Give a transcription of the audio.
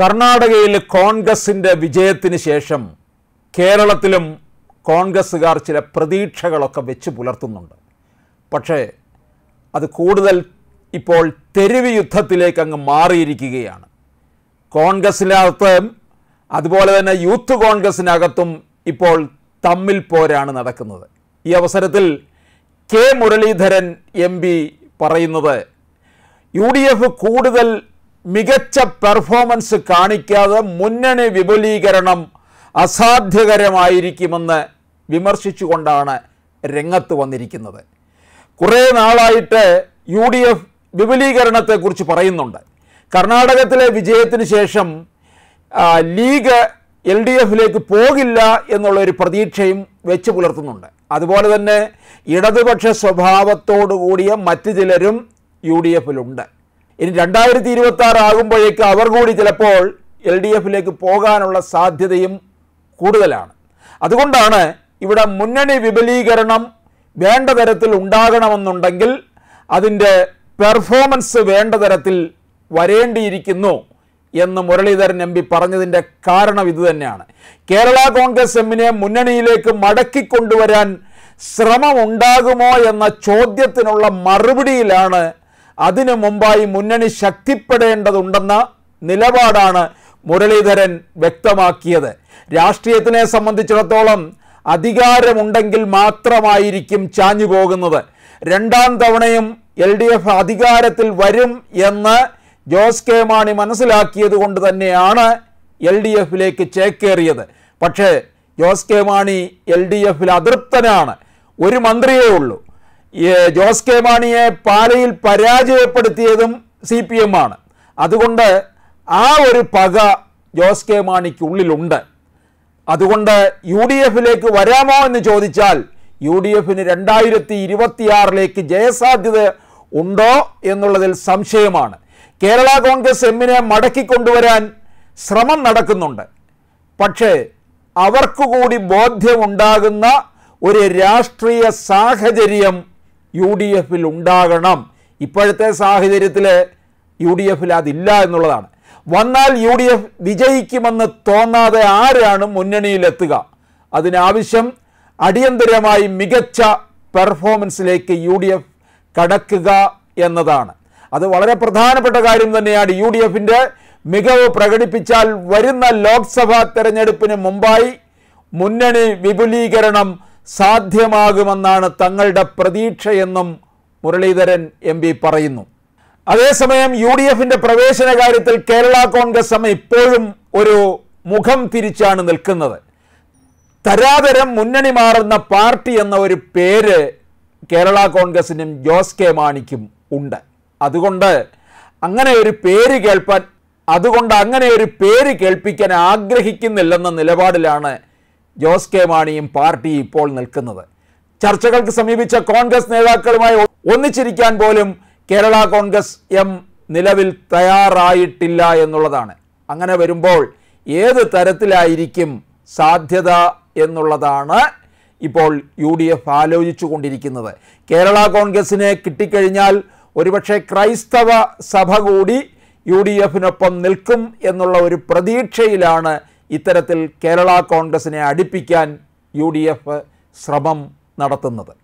കർണാടകയിൽ കോൺഗ്രസിൻ്റെ വിജയത്തിന് ശേഷം കേരളത്തിലും കോൺഗ്രസ്സുകാർ ചില പ്രതീക്ഷകളൊക്കെ വെച്ച് പുലർത്തുന്നുണ്ട് പക്ഷേ അത് കൂടുതൽ ഇപ്പോൾ തെരുവ് യുദ്ധത്തിലേക്ക് അങ്ങ് മാറിയിരിക്കുകയാണ് കോൺഗ്രസ്സിനകത്ത് അതുപോലെ തന്നെ യൂത്ത് കോൺഗ്രസ്സിനകത്തും ഇപ്പോൾ തമ്മിൽ പോരാണ് നടക്കുന്നത് ഈ അവസരത്തിൽ കെ മുരളീധരൻ എം പി പറയുന്നത് യു ഡി എഫ് കൂടുതൽ മികച്ച പെർഫോമൻസ് കാണിക്കാതെ മുന്നണി വിപുലീകരണം അസാധ്യകരമായിരിക്കുമെന്ന് വിമർശിച്ചുകൊണ്ടാണ് രംഗത്ത് വന്നിരിക്കുന്നത് കുറേ നാളായിട്ട് യു ഡി എഫ് വിപുലീകരണത്തെക്കുറിച്ച് പറയുന്നുണ്ട് കർണാടകത്തിലെ വിജയത്തിന് ശേഷം ലീഗ് എൽ ഡി എഫിലേക്ക് പോകില്ല എന്നുള്ളൊരു പ്രതീക്ഷയും വെച്ച് പുലർത്തുന്നുണ്ട് അതുപോലെ തന്നെ ഇടതുപക്ഷ സ്വഭാവത്തോടു കൂടിയ മറ്റ് ചിലരും യു ഡി എഫിലുണ്ട് ഇനി രണ്ടായിരത്തി ഇരുപത്തി ആറ് ആകുമ്പോഴേക്ക് അവർ കൂടി ചിലപ്പോൾ എൽ ഡി എഫിലേക്ക് പോകാനുള്ള സാധ്യതയും കൂടുതലാണ് അതുകൊണ്ടാണ് ഇവിടെ മുന്നണി വിപുലീകരണം വേണ്ട തരത്തിൽ ഉണ്ടാകണമെന്നുണ്ടെങ്കിൽ അതിൻ്റെ പെർഫോമൻസ് വേണ്ട തരത്തിൽ വരേണ്ടിയിരിക്കുന്നു എന്ന് മുരളീധരൻ എം പി പറഞ്ഞതിൻ്റെ കാരണം ഇതുതന്നെയാണ് കേരള കോൺഗ്രസ് എമ്മിനെ മുന്നണിയിലേക്ക് മടക്കി കൊണ്ടുവരാൻ ശ്രമമുണ്ടാകുമോ എന്ന ചോദ്യത്തിനുള്ള മറുപടിയിലാണ് അതിനു മുമ്പായി മുന്നണി ശക്തിപ്പെടേണ്ടതുണ്ടെന്ന നിലപാടാണ് മുരളീധരൻ വ്യക്തമാക്കിയത് രാഷ്ട്രീയത്തിനെ സംബന്ധിച്ചിടത്തോളം അധികാരമുണ്ടെങ്കിൽ മാത്രമായിരിക്കും ചാഞ്ഞു പോകുന്നത് രണ്ടാം തവണയും എൽ ഡി എഫ് അധികാരത്തിൽ വരും എന്ന് ജോസ് കെ മാണി മനസ്സിലാക്കിയത് കൊണ്ട് തന്നെയാണ് എൽ ഡി എഫിലേക്ക് ചേക്കേറിയത് പക്ഷേ Jose K Mani L D എഫിൽ അതൃപ്തനാണ് ഒരു മന്ത്രിയേ ഉള്ളൂ ജോസ് കെ മാണിയെ പാലയിൽ പരാജയപ്പെടുത്തിയതും സി പി എം ആണ് അതുകൊണ്ട് ആ ഒരു പക ജോസ് കെ മാണിക്കുള്ളിലുണ്ട് അതുകൊണ്ട് യു ഡി എഫിലേക്ക് വരാമോ എന്ന് ചോദിച്ചാൽ യു ഡി എഫിന് രണ്ടായിരത്തി ഇരുപത്തിയാറിലേക്ക് ജയസാധ്യത ഉണ്ടോ എന്നുള്ളതിൽ സംശയമാണ് കേരള കോൺഗ്രസ് എമ്മിനെ മടക്കിക്കൊണ്ടുവരാൻ ശ്രമം നടക്കുന്നുണ്ട് പക്ഷേ അവർക്കു കൂടി ബോധ്യമുണ്ടാകുന്ന ഒരു രാഷ്ട്രീയ സാഹചര്യം യു ഡി എഫിൽ ഉണ്ടാകണം ഇപ്പോഴത്തെ സാഹചര്യത്തിൽ യു ഡി എഫിൽ അതില്ല എന്നുള്ളതാണ് വന്നാൽ യു ഡി എഫ് വിജയിക്കുമെന്ന് തോന്നാതെ ആരാണ് മുന്നണിയിലെത്തുക അതിനാവശ്യം അടിയന്തരമായി മികച്ച പെർഫോമൻസിലേക്ക് യു ഡി എഫ് കടക്കുക എന്നതാണ് അത് വളരെ പ്രധാനപ്പെട്ട കാര്യം തന്നെയാണ് യു ഡി എഫിൻ്റെ മികവ് പ്രകടിപ്പിച്ചാൽ വരുന്ന ലോക്സഭാ തെരഞ്ഞെടുപ്പിന് മുമ്പായി മുന്നണി വിപുലീകരണം സാധ്യമാകുമെന്നാണ് തങ്ങളുടെ പ്രതീക്ഷയെന്നും മുരളീധരൻ എം പി പറയുന്നു അതേസമയം യു ഡി എഫിന്റെ പ്രവേശന കാര്യത്തിൽ കേരള കോൺഗ്രസ് എം ഇപ്പോഴും ഒരു മുഖം തിരിച്ചാണ് നിൽക്കുന്നത് തരാതരം മുന്നണി മാറുന്ന പാർട്ടി എന്ന ഒരു പേര് കേരള കോൺഗ്രസിനും ജോസ് കെ മാണിക്കും ഉണ്ട് അതുകൊണ്ട് അങ്ങനെ ഒരു പേര് കേൾപ്പാൻ അതുകൊണ്ട് അങ്ങനെ ഒരു പേര് കേൾപ്പിക്കാൻ ആഗ്രഹിക്കുന്നില്ലെന്ന നിലപാടിലാണ് ജോസ് കെ മാണിയും പാർട്ടി ഇപ്പോൾ നിൽക്കുന്നത് ചർച്ചകൾക്ക് സമീപിച്ച കോൺഗ്രസ് നേതാക്കളുമായി ഒന്നിച്ചിരിക്കാൻ പോലും കേരള കോൺഗ്രസ് എം നിലവിൽ തയ്യാറായിട്ടില്ല എന്നുള്ളതാണ് അങ്ങനെ വരുമ്പോൾ ഏത് തരത്തിലായിരിക്കും സാധ്യത എന്നുള്ളതാണ് ഇപ്പോൾ യു ഡി എഫ് ആലോചിച്ചു കൊണ്ടിരിക്കുന്നത് കേരള കോൺഗ്രസിനെ കിട്ടിക്കഴിഞ്ഞാൽ ഒരുപക്ഷെ ക്രൈസ്തവ സഭ കൂടി യു ഡി എഫിനൊപ്പം നിൽക്കും എന്നുള്ള ഒരു പ്രതീക്ഷയിലാണ് ഇത്തരത്തിൽ കേരള കോൺഗ്രസിനെ അടിപ്പിക്കാൻ യു ഡി എഫ് ശ്രമം നടത്തുന്നത്